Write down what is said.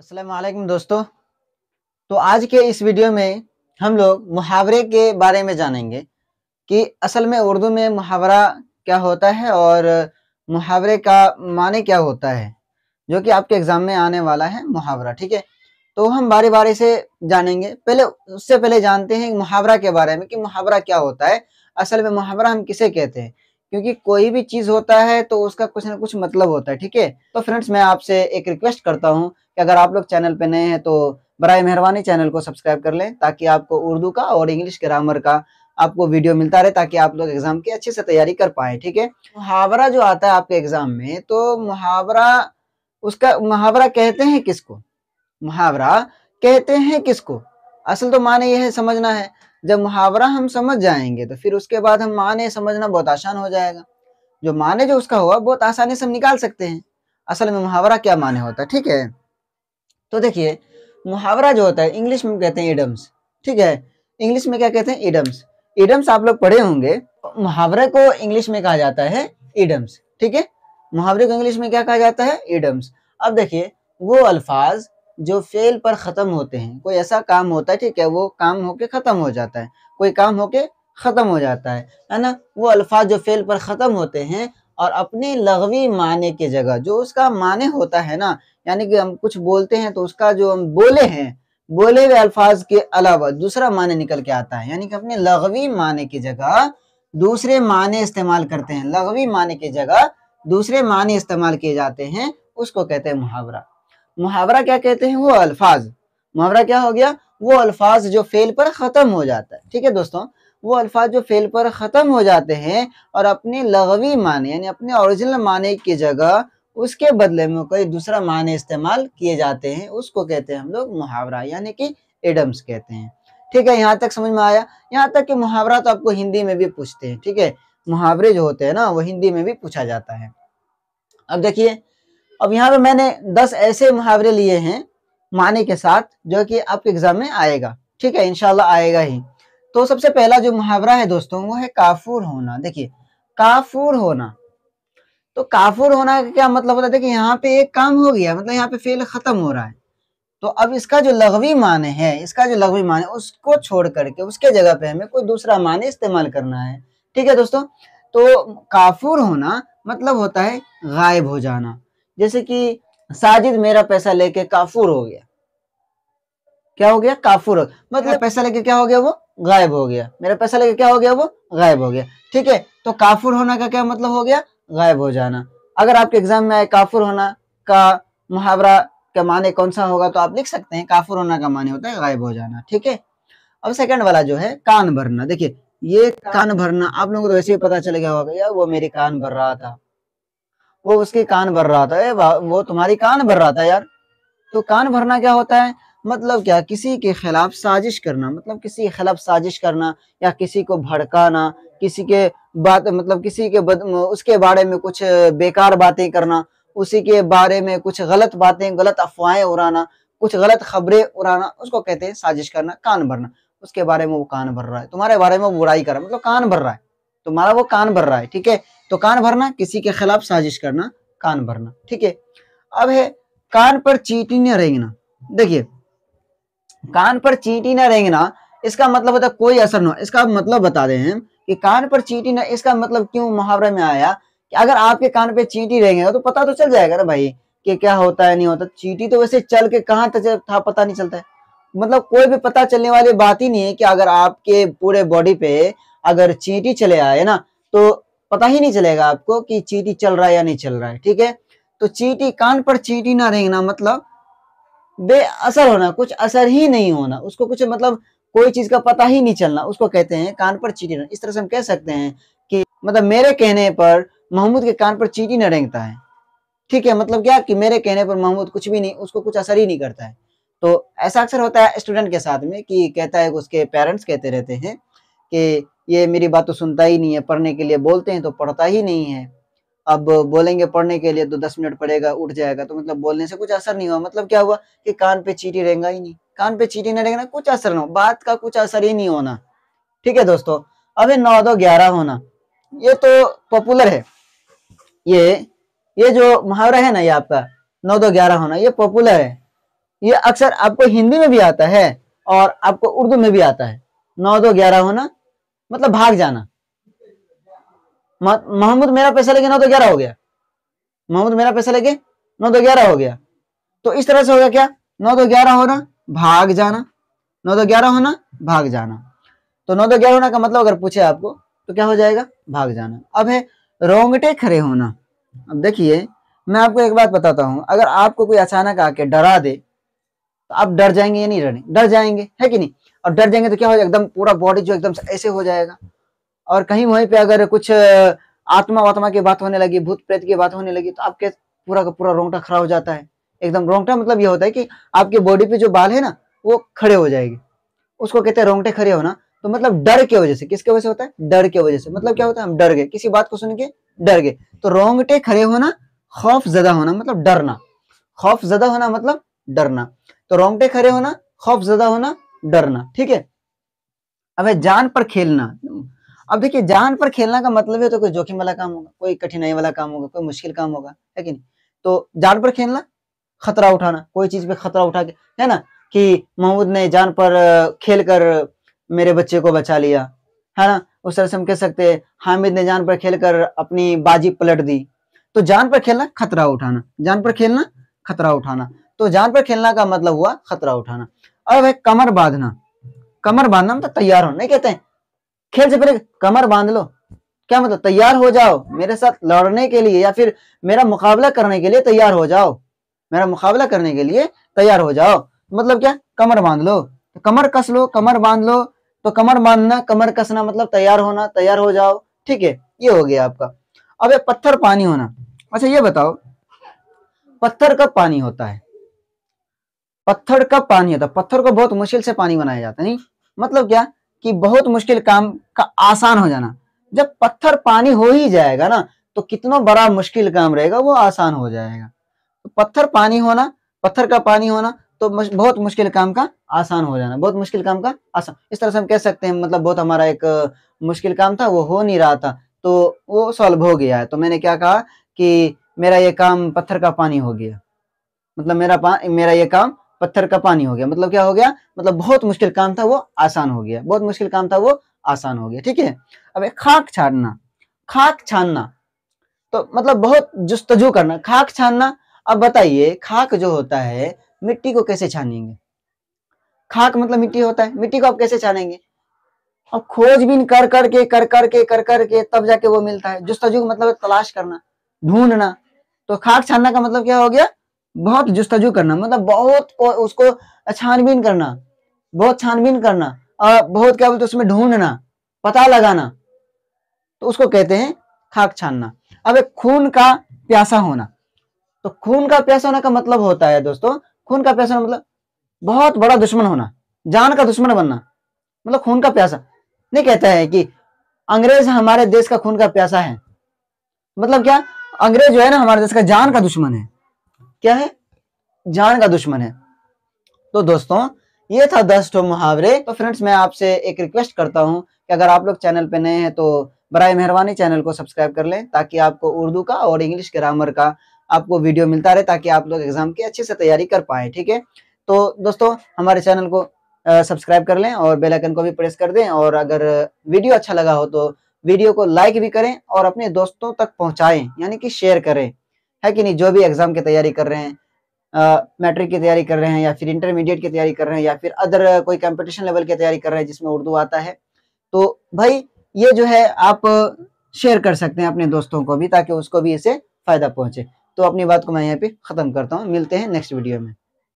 असलकम दोस्तों तो आज के इस वीडियो में हम लोग मुहावरे के बारे में जानेंगे कि असल में उर्दू में मुहावरा क्या होता है और मुहावरे का माने क्या होता है जो कि आपके एग्ज़ाम में आने वाला है मुहावरा ठीक है तो हम बारी बारी से जानेंगे पहले उससे पहले जानते हैं मुहावरा के बारे में कि मुहावरा क्या होता है असल में मुहावरा हम किसे कहते हैं क्योंकि कोई भी चीज होता है तो उसका कुछ ना कुछ मतलब होता है ठीक है तो फ्रेंड्स मैं आपसे एक रिक्वेस्ट करता हूँ कि अगर आप लोग चैनल पे नए हैं तो बर मेहरबानी चैनल को सब्सक्राइब कर लें ताकि आपको उर्दू का और इंग्लिश ग्रामर का आपको वीडियो मिलता रहे ताकि आप लोग एग्जाम की अच्छे से तैयारी कर पाए ठीक है मुहावरा जो आता है आपके एग्जाम में तो मुहावरा उसका मुहावरा कहते हैं किसको मुहावरा कहते हैं किसको असल तो माने यह समझना है जब मुहावरा हम समझ जाएंगे तो फिर उसके बाद हम माने समझना बहुत आसान हो जाएगा जो माने जो उसका हुआ बहुत आसानी से हम निकाल सकते हैं असल में मुहावरा क्या माने होता है ठीक है तो देखिए मुहावरा जो होता है इंग्लिश में कहते हैं इडम्स ठीक है इंग्लिश में क्या कहते हैं इडम्स इडम्स आप लोग पढ़े होंगे मुहावरे को इंग्लिश में कहा जाता है इडम्स ठीक है मुहावरे को इंग्लिश में क्या कहा जाता है इडम्स अब देखिए वो अल्फाज जो फेल पर ख़त्म होते हैं कोई ऐसा काम होता है ठीक है वो काम होके ख़त्म हो जाता है कोई काम होके ख़त्म हो जाता है है ना वो अल्फाज जो फेल पर ख़त्म होते हैं और अपने लगवी माने की जगह जो उसका माने होता है ना यानी कि हम कुछ बोलते हैं तो उसका जो हम बोले हैं बोले हुए अल्फाज के अलावा दूसरा माने निकल के आता है यानी कि अपने लगवी माने की जगह दूसरे माने इस्तेमाल करते हैं लगवी माने की जगह दूसरे माने इस्तेमाल किए जाते हैं उसको कहते हैं मुहावरा मुहावरा क्या कहते हैं वो अल्फाज मुहावरा क्या हो गया वो अल्फाज जो फेल पर ख़त्म हो जाता है ठीक है दोस्तों वो अल्फाज जो फेल पर ख़त्म हो जाते हैं और अपने लगवी माने यानी अपने ओरिजिनल माने की जगह उसके बदले में कोई दूसरा माने इस्तेमाल किए जाते हैं उसको कहते हैं हम लोग मुहावरा यानी कि एडम्स कहते हैं ठीक है यहाँ तक समझ में आया यहाँ तक कि मुहावरा तो आपको हिंदी में भी पूछते हैं ठीक है मुहावरे जो होते हैं ना वो हिंदी में भी पूछा जाता है अब देखिए अब यहाँ पे मैंने दस ऐसे मुहावरे लिए हैं माने के साथ जो कि आपके एग्जाम में आएगा ठीक है इनशाला आएगा ही तो सबसे पहला जो मुहावरा है दोस्तों वो है काफूर होना देखिए काफूर होना तो काफूर होना का क्या मतलब होता है देखिए यहाँ पे एक काम हो गया मतलब यहाँ पे फेल खत्म हो रहा है तो अब इसका जो लघवी माने है इसका जो लघवी मान है उसको छोड़ करके उसके जगह पे हमें कोई दूसरा माने इस्तेमाल करना है ठीक है दोस्तों तो काफूर होना मतलब होता है गायब हो जाना जैसे कि साजिद मेरा पैसा लेके काफूर हो गया क्या हो गया काफूर हो गया मतलब पैसा लेके क्या हो गया वो गायब हो गया मेरा पैसा लेके क्या हो गया वो गायब हो गया ठीक है तो काफूर होना का क्या मतलब हो गया गायब हो जाना अगर आपके एग्जाम में आए काफुर होना का मुहावरा का माने कौन सा होगा तो आप लिख सकते हैं काफुर होना का माने होता है गायब हो जाना ठीक है अब सेकंड वाला जो है कान भरना देखिए ये कान भरना आप लोगों को तो वैसे ही पता चल गया होगा यार वो मेरी कान भर रहा था वो उसकी कान भर रहा था वो तुम्हारी कान भर रहा था यार तो कान भरना क्या होता है मतलब क्या किसी के खिलाफ साजिश करना मतलब किसी के खिलाफ साजिश करना या किसी को भड़काना किसी के बात मतलब किसी के बद, उसके बारे में कुछ बेकार बातें करना उसी के बारे में कुछ गलत बातें गलत अफवाहें उड़ाना कुछ गलत खबरें उड़ाना उसको कहते हैं साजिश करना कान भरना उसके बारे में वो कान भर रहा है तुम्हारे बारे में वो बुराई कर रहा है मतलब कान भर रहा है तुम्हारा वो कान भर रहा है ठीक है तो कान भरना किसी के खिलाफ साजिश करना कान भरना ठीक है अब है कान पर चीटी न रेंगना देखिए कान पर चीटी न रेंगना इसका मतलब होता कोई असर ना इसका मतलब बता दे हैं कि कान पर चीटी ना इसका मतलब क्यों मुहावरे में आया कि अगर आपके कान पर चीटी रहेंगे तो पता तो चल जाएगा ना भाई कि क्या होता है नहीं होता चीटी तो वैसे चल के कहां तक था पता नहीं चलता है मतलब कोई भी पता चलने वाली बात ही नहीं है कि अगर आपके पूरे बॉडी पे अगर चीटी चले आए ना तो पता ही नहीं चलेगा आपको कि चीटी चल रहा है या नहीं चल रहा है ठीक है तो चीटी कान पर चीटी ना रेंगना मतलब बेअसर होना कुछ असर ही नहीं होना उसको कुछ मतलब कोई चीज का पता ही नहीं चलना उसको कहते हैं कान पर चीटी इस तरह से हम कह सकते हैं कि मतलब मेरे कहने पर महमूद के कान पर चीटी न रेंगता है ठीक है मतलब क्या कि मेरे कहने पर महमूद कुछ भी नहीं उसको कुछ असर ही नहीं करता है तो ऐसा अक्सर होता है स्टूडेंट के साथ में कि कहता है उसके पेरेंट्स कहते रहते हैं कि ये मेरी बात तो सुनता ही नहीं है पढ़ने के लिए बोलते हैं तो पढ़ता ही नहीं है अब बोलेंगे पढ़ने के लिए तो दस मिनट पड़ेगा उठ जाएगा तो मतलब बोलने से कुछ असर नहीं हुआ मतलब क्या हुआ कि कान पे चीटी रहेगा ही नहीं कान पे चीटी ना रहेगा ना कुछ असर ना हो बात का कुछ असर ही नहीं होना ठीक है दोस्तों अब ये नौ दो ग्यारह होना ये तो पॉपुलर है ये ये जो मुहावरा है ना ये आपका नौ दो ग्यारह होना ये पॉपुलर है ये अक्सर आपको हिंदी में भी आता है और आपको उर्दू में भी आता है नौ दो ग्यारह होना मतलब भाग जाना मोहम्मद मेरा पैसा लेके नौ तो ग्यारह हो गया मोहम्मद मेरा पैसा लेके नौ तो ग्यारह हो गया तो इस तरह से होगा क्या नौ दो ग्यारह होना भाग जाना नौ दो ग्यारह होना भाग जाना तो नौ दो ग्यारह होना का मतलब अगर पूछे आपको तो क्या हो जाएगा भाग जाना अब है रोंगटे खड़े होना अब देखिए मैं आपको एक बात बताता हूँ अगर आपको कोई अचानक आके डरा दे तो आप डर जाएंगे या नहीं डरेंगे डर जाएंगे है कि नहीं और डर जाएंगे तो क्या हो जाएगा एकदम पूरा बॉडी जो एकदम ऐसे हो जाएगा और कहीं वहीं पे अगर कुछ आत्मा वात्मा की बात होने लगी भूत प्रेत की बात होने लगी तो आपके पूरा का पूरा रोंगटा खड़ा हो जाता है एकदम रोंगटा मतलब ये होता है कि आपके बॉडी पे जो बाल है ना वो खड़े हो जाएंगे उसको कहते हैं रोंगटे खड़े होना तो मतलब डर के वजह से किसके वजह से होता है डर के वजह से मतलब क्या होता है हम डर गए किसी बात को सुन के डर गए तो रोंगटे खड़े होना खौफ ज्यादा होना मतलब डरना खौफ ज्यादा होना मतलब डरना तो रोंगटे खड़े होना खौफ ज्यादा होना डरना ठीक है अब जान पर खेलना अब देखिए जान पर खेलना का मतलब है तो कोई जोखिम वाला काम होगा कोई कठिनाई वाला काम होगा कोई मुश्किल काम होगा है कि नहीं तो जान पर खेलना खतरा उठाना कोई चीज पे खतरा उठा के है ना कि महमूद ने जान पर खेल कर मेरे बच्चे को बचा लिया है ना उस तरह से हम कह सकते हैं हामिद ने जान पर खेल कर अपनी बाजी पलट दी तो जान पर खेलना खतरा उठाना जान पर खेलना खतरा उठाना तो जान पर खेलना का मतलब हुआ खतरा उठाना अब है कमर बांधना कमर बांधना मतलब तैयार हो नहीं कहते हैं खेल से पहले कमर बांध लो क्या मतलब तैयार हो जाओ मेरे साथ लड़ने के लिए या फिर मेरा मुकाबला करने के लिए तैयार हो जाओ मेरा मुकाबला करने के लिए तैयार हो जाओ मतलब क्या कमर बांध लो तो कमर कस लो कमर बांध लो तो कमर बांधना कमर कसना मतलब तैयार होना तैयार हो जाओ ठीक है ये हो गया आपका अब ये पत्थर पानी होना अच्छा ये बताओ पत्थर कब पानी होता है पत्थर का पानी होता पत्थर को बहुत मुश्किल से पानी बनाया जाता नहीं मतलब क्या कि बहुत मुश्किल काम का आसान हो जाना जब पत्थर पानी हो ही जाएगा ना तो कितना बड़ा मुश्किल काम रहेगा वो आसान हो जाएगा तो पत्थर पानी होना पत्थर का पानी होना तो बहुत मुश्किल काम का आसान हो जाना बहुत मुश्किल काम का आसान इस तरह से हम कह सकते हैं मतलब बहुत हमारा एक मुश्किल काम था वो हो नहीं रहा था तो वो सॉल्व हो गया है तो मैंने क्या कहा कि मेरा ये काम पत्थर का पानी हो गया मतलब मेरा मेरा ये काम पत्थर का पानी हो गया मतलब क्या हो गया मतलब बहुत मुश्किल काम था वो आसान हो गया बहुत मुश्किल काम था वो आसान हो गया ठीक है अब खाक छानना खाक छानना तो मतलब बहुत जस्तजू करना खाक छानना अब बताइए खाक जो होता है मिट्टी को कैसे छानेंगे खाक मतलब मिट्टी होता है मिट्टी को आप कैसे छानेंगे अब खोजबीन कर करके कर करके कर करके तब जाके वो मिलता है जुस्तजु मतलब तलाश करना ढूंढना तो खाक छानना का मतलब क्या हो गया बहुत जस्तजु करना मतलब बहुत उसको छानबीन करना बहुत छानबीन करना और बहुत क्या बोलते उसमें ढूंढना पता लगाना तो उसको कहते हैं खाक छानना अब एक खून का प्यासा होना तो खून का प्यासा होना का मतलब होता है दोस्तों खून का प्यासा मतलब बहुत बड़ा दुश्मन होना जान का दुश्मन बनना मतलब खून का प्यासा नहीं कहता है कि अंग्रेज हमारे देश का खून का प्यासा है मतलब क्या अंग्रेज जो है ना हमारे देश का जान का दुश्मन है क्या है जान का दुश्मन है तो दोस्तों ये था दस ठो मुहावरे तो फ्रेंड्स मैं आपसे एक रिक्वेस्ट करता हूँ कि अगर आप लोग चैनल पे नए हैं तो बर मेहरबानी चैनल को सब्सक्राइब कर लें ताकि आपको उर्दू का और इंग्लिश ग्रामर का आपको वीडियो मिलता रहे ताकि आप लोग एग्जाम की अच्छे से तैयारी कर पाए ठीक है तो दोस्तों हमारे चैनल को सब्सक्राइब कर लें और बेल आइकन को भी प्रेस कर दें और अगर वीडियो अच्छा लगा हो तो वीडियो को लाइक भी करें और अपने दोस्तों तक पहुंचाएं यानी कि शेयर करें है कि नहीं जो भी एग्जाम की तैयारी कर रहे हैं मैट्रिक uh, की तैयारी कर रहे हैं या फिर इंटरमीडिएट की तैयारी कर रहे हैं या फिर अदर कोई कंपटीशन लेवल की तैयारी कर रहे हैं जिसमें उर्दू आता है तो भाई ये जो है आप शेयर कर सकते हैं अपने दोस्तों को भी ताकि उसको भी इसे फायदा पहुंचे तो अपनी बात को मैं यहाँ पे खत्म करता हूँ मिलते हैं नेक्स्ट वीडियो में